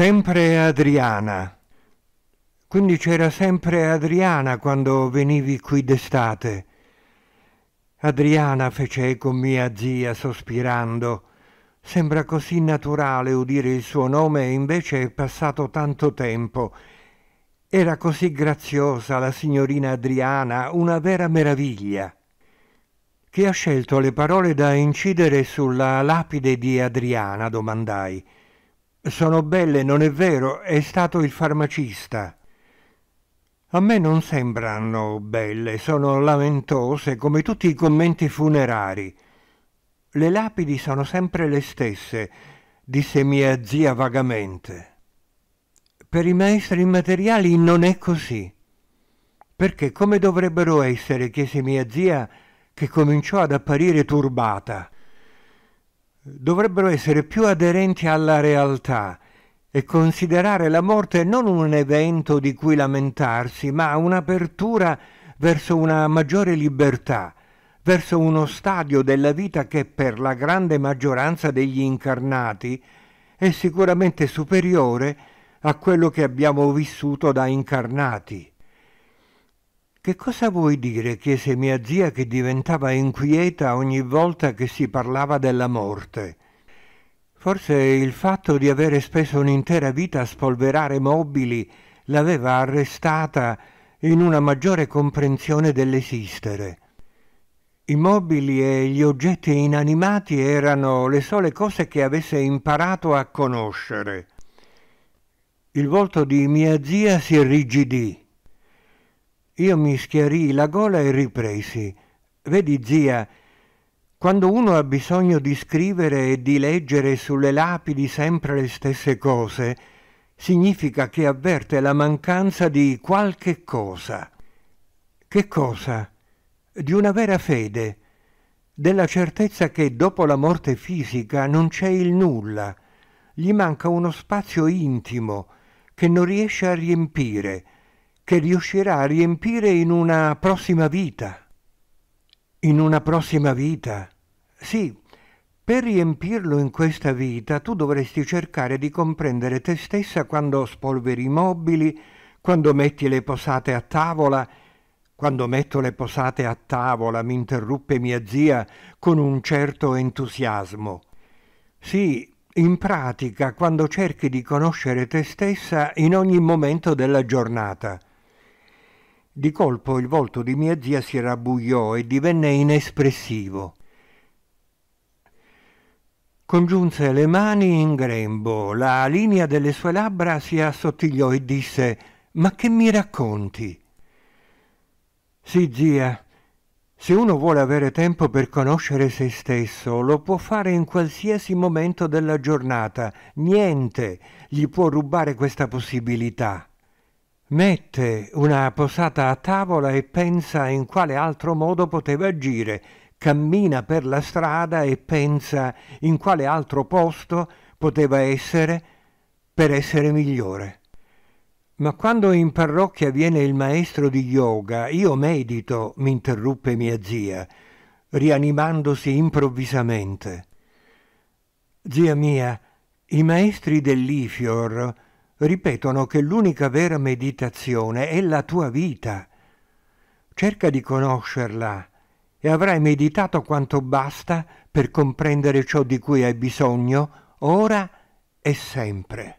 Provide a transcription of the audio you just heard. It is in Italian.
sempre Adriana. Quindi c'era sempre Adriana quando venivi qui d'estate. Adriana fece con mia zia sospirando. Sembra così naturale udire il suo nome e invece è passato tanto tempo. Era così graziosa la signorina Adriana, una vera meraviglia. Chi ha scelto le parole da incidere sulla lapide di Adriana? domandai. Sono belle, non è vero, è stato il farmacista. A me non sembrano belle, sono lamentose come tutti i commenti funerari. Le lapidi sono sempre le stesse, disse mia zia vagamente. Per i maestri immateriali non è così. Perché come dovrebbero essere? chiese mia zia, che cominciò ad apparire turbata dovrebbero essere più aderenti alla realtà e considerare la morte non un evento di cui lamentarsi, ma un'apertura verso una maggiore libertà, verso uno stadio della vita che per la grande maggioranza degli incarnati è sicuramente superiore a quello che abbiamo vissuto da incarnati. Che cosa vuoi dire? chiese mia zia che diventava inquieta ogni volta che si parlava della morte. Forse il fatto di avere speso un'intera vita a spolverare mobili l'aveva arrestata in una maggiore comprensione dell'esistere. I mobili e gli oggetti inanimati erano le sole cose che avesse imparato a conoscere. Il volto di mia zia si irrigidì. Io mi schiarii la gola e ripresi. Vedi, zia, quando uno ha bisogno di scrivere e di leggere sulle lapidi sempre le stesse cose, significa che avverte la mancanza di qualche cosa. Che cosa? Di una vera fede, della certezza che dopo la morte fisica non c'è il nulla, gli manca uno spazio intimo che non riesce a riempire, che riuscirà a riempire in una prossima vita. In una prossima vita? Sì, per riempirlo in questa vita tu dovresti cercare di comprendere te stessa quando spolveri i mobili, quando metti le posate a tavola, quando metto le posate a tavola, mi interruppe mia zia con un certo entusiasmo. Sì, in pratica, quando cerchi di conoscere te stessa in ogni momento della giornata. Di colpo il volto di mia zia si rabbuiò e divenne inespressivo. Congiunse le mani in grembo, la linea delle sue labbra si assottigliò e disse Ma che mi racconti? Sì, zia, se uno vuole avere tempo per conoscere se stesso, lo può fare in qualsiasi momento della giornata. Niente gli può rubare questa possibilità. Mette una posata a tavola e pensa in quale altro modo poteva agire, cammina per la strada e pensa in quale altro posto poteva essere per essere migliore. Ma quando in parrocchia viene il maestro di yoga, io medito, mi interruppe mia zia, rianimandosi improvvisamente. Zia mia, i maestri dell'Ifior ripetono che l'unica vera meditazione è la tua vita. Cerca di conoscerla e avrai meditato quanto basta per comprendere ciò di cui hai bisogno ora e sempre.